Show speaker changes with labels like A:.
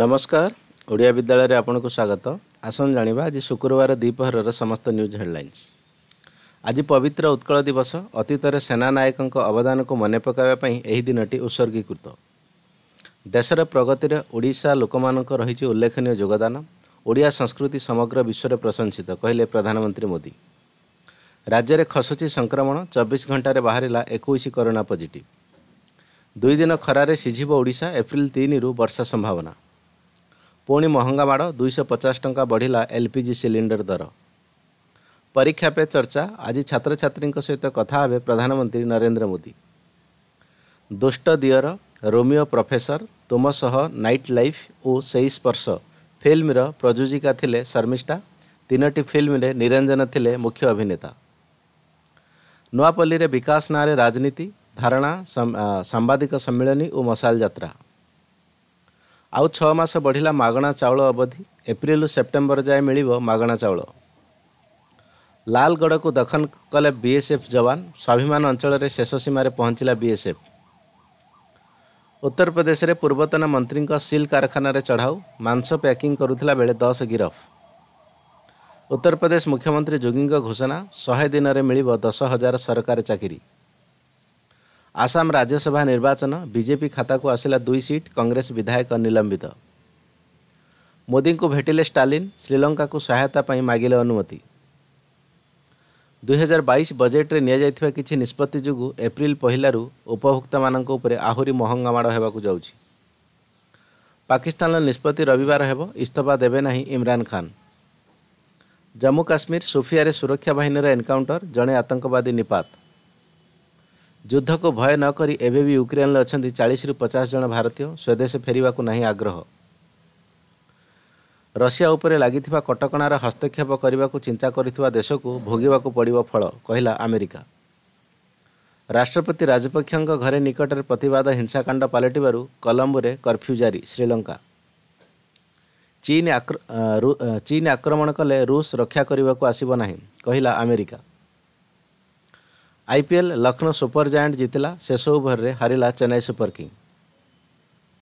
A: ନମସ୍କାର ଓଡ଼ିଆ ବିଦ୍ୟାଳୟରେ ଆପଣଙ୍କୁ ସ୍ୱାଗତ ଆସନ୍ତୁ ଜାଣିବା ଆଜି ଶୁକ୍ରବାର ଦ୍ୱିପହରର ସମସ୍ତ ନ୍ୟୁଜ୍ ହେଡ଼ଲାଇନ୍ସ ଆଜି ପବିତ୍ର ଉତ୍କଳ ଦିବସ ଅତୀତରେ ସେନାନାୟକଙ୍କ ଅବଦାନକୁ ମନେ ପକାଇବା ପାଇଁ ଏହି ଦିନଟି ଉତ୍ସର୍ଗୀକୃତ ଦେଶର ପ୍ରଗତିରେ ଓଡ଼ିଶା ଲୋକମାନଙ୍କ ରହିଛି ଉଲ୍ଲେଖନୀୟ ଯୋଗଦାନ ଓଡ଼ିଆ ସଂସ୍କୃତି ସମଗ୍ର ବିଶ୍ୱରେ ପ୍ରଶଂସିତ କହିଲେ ପ୍ରଧାନମନ୍ତ୍ରୀ ମୋଦି ରାଜ୍ୟରେ ଖସୁଛି ସଂକ୍ରମଣ ଚବିଶ ଘଣ୍ଟାରେ ବାହାରିଲା ଏକୋଇଶ କରୋନା ପଜିଟିଭ ଦୁଇ ଦିନ ଖରାରେ ସିଝିବ ଓଡ଼ିଶା ଏପ୍ରିଲ ତିନିରୁ ବର୍ଷା ସମ୍ଭାବନା ପୁଣି ମହଙ୍ଗା ମାଡ଼ ଦୁଇଶହ ପଚାଶ ଟଙ୍କା ବଢ଼ିଲା ଏଲ୍ ପି ଜି ସିଲିଣ୍ଡର ଦର ପରୀକ୍ଷା ପେ ଚର୍ଚ୍ଚା ଆଜି ଛାତ୍ରଛାତ୍ରୀଙ୍କ ସହିତ କଥା ହେବେ ପ୍ରଧାନମନ୍ତ୍ରୀ ନରେନ୍ଦ୍ର ମୋଦି ଦୁଷ୍ଟ ଦିଅର ରୋମିଓ ପ୍ରଫେସର ତୁମ ସହ ନାଇଟ୍ ଲାଇଫ୍ ଓ ସେଇ ସ୍ପର୍ଶ ଫିଲ୍ମର ପ୍ରଯୋଜିକା ଥିଲେ ଶର୍ମିଷ୍ଠା ତିନୋଟି ଫିଲ୍ମରେ ନିରଞ୍ଜନ ଥିଲେ ମୁଖ୍ୟ ଅଭିନେତା ନୂଆପଲ୍ଲୀରେ ବିକାଶ ନାଁରେ ରାଜନୀତି ଧାରଣା ସାମ୍ବାଦିକ ସମ୍ମିଳନୀ ଓ ମଶାଲ ଯାତ୍ରା ଆଉ ଛଅ ମାସ ବଢ଼ିଲା ମାଗଣା ଚାଉଳ ଅବଧି ଏପ୍ରିଲରୁ ସେପ୍ଟେମ୍ବର ଯାଏଁ ମିଳିବ ମାଗଣା ଚାଉଳ ଲାଲଗଡ଼କୁ ଦଖଲ କଲେ ବିଏସ୍ଏଫ୍ ଯବାନ ସ୍ୱାଭିମାନ ଅଞ୍ଚଳରେ ଶେଷ ସୀମାରେ ପହଞ୍ଚିଲା ବିଏସ୍ଏଫ୍ ଉତ୍ତରପ୍ରଦେଶରେ ପୂର୍ବତନ ମନ୍ତ୍ରୀଙ୍କ ସିଲ୍ କାରଖାନାରେ ଚଢ଼ାଉ ମାଂସ ପ୍ୟାକିଂ କରୁଥିଲା ବେଳେ ଦଶ ଗିରଫ ଉତ୍ତରପ୍ରଦେଶ ମୁଖ୍ୟମନ୍ତ୍ରୀ ଯୋଗୀଙ୍କ ଘୋଷଣା ଶହେ ଦିନରେ ମିଳିବ ଦଶ ହଜାର ସରକାରୀ ଚାକିରି ଆସାମ ରାଜ୍ୟସଭା ନିର୍ବାଚନ ବିଜେପି ଖାତାକୁ ଆସିଲା ଦୁଇ ସିଟ୍ କଂଗ୍ରେସ ବିଧାୟକ ନିଲମ୍ବିତ ମୋଦିଙ୍କୁ ଭେଟିଲେ ଷ୍ଟାଲିନ୍ ଶ୍ରୀଲଙ୍କାକୁ ସହାୟତା ପାଇଁ ମାଗିଲେ ଅନୁମତି ଦୁଇହଜାର ବାଇଶ ବଜେଟ୍ରେ ନିଆଯାଇଥିବା କିଛି ନିଷ୍ପତ୍ତି ଯୋଗୁଁ ଏପ୍ରିଲ ପହିଲାରୁ ଉପଭୋକ୍ତାମାନଙ୍କ ଉପରେ ଆହୁରି ମହଙ୍ଗା ମାଡ଼ ହେବାକୁ ଯାଉଛି ପାକିସ୍ତାନର ନିଷ୍ପତ୍ତି ରବିବାର ହେବ ଇସ୍ତଫା ଦେବେ ନାହିଁ ଇମ୍ରାନ୍ ଖାନ୍ ଜାମ୍ମୁ କାଶ୍ମୀର ସୁଫିଆରେ ସୁରକ୍ଷା ବାହିନୀର ଏନ୍କାଉଣ୍ଟର ଜଣେ ଆତଙ୍କବାଦୀ ନିପାତ ଯୁଦ୍ଧକୁ ଭୟ ନ କରି ଏବେ ବି ୟୁକ୍ରେନ୍ରେ ଅଛନ୍ତି ଚାଳିଶରୁ ପଚାଶ ଜଣ ଭାରତୀୟ ସ୍ୱଦେଶ ଫେରିବାକୁ ନାହିଁ ଆଗ୍ରହ ରଷିଆ ଉପରେ ଲାଗିଥିବା କଟକଣାର ହସ୍ତକ୍ଷେପ କରିବାକୁ ଚିନ୍ତା କରିଥିବା ଦେଶକୁ ଭୋଗିବାକୁ ପଡ଼ିବ ଫଳ କହିଲା ଆମେରିକା ରାଷ୍ଟ୍ରପତି ରାଜପକ୍ଷଙ୍କ ଘରେ ନିକଟରେ ପ୍ରତିବାଦ ହିଂସାକାଣ୍ଡ ପାଲଟିବାରୁ କଲମ୍ବୋରେ କର୍ଫ୍ୟୁ ଜାରି ଶ୍ରୀଲଙ୍କା ଚୀନ୍ ଚୀନ ଆକ୍ରମଣ କଲେ ରୁଷ ରକ୍ଷା କରିବାକୁ ଆସିବ ନାହିଁ କହିଲା America I P L Lucknow super giant ଜିତିଲା ଶେଷ ଓଭରରେ ହାରିଲା ଚେନ୍ନାଇ ସୁପର କିଙ୍ଗ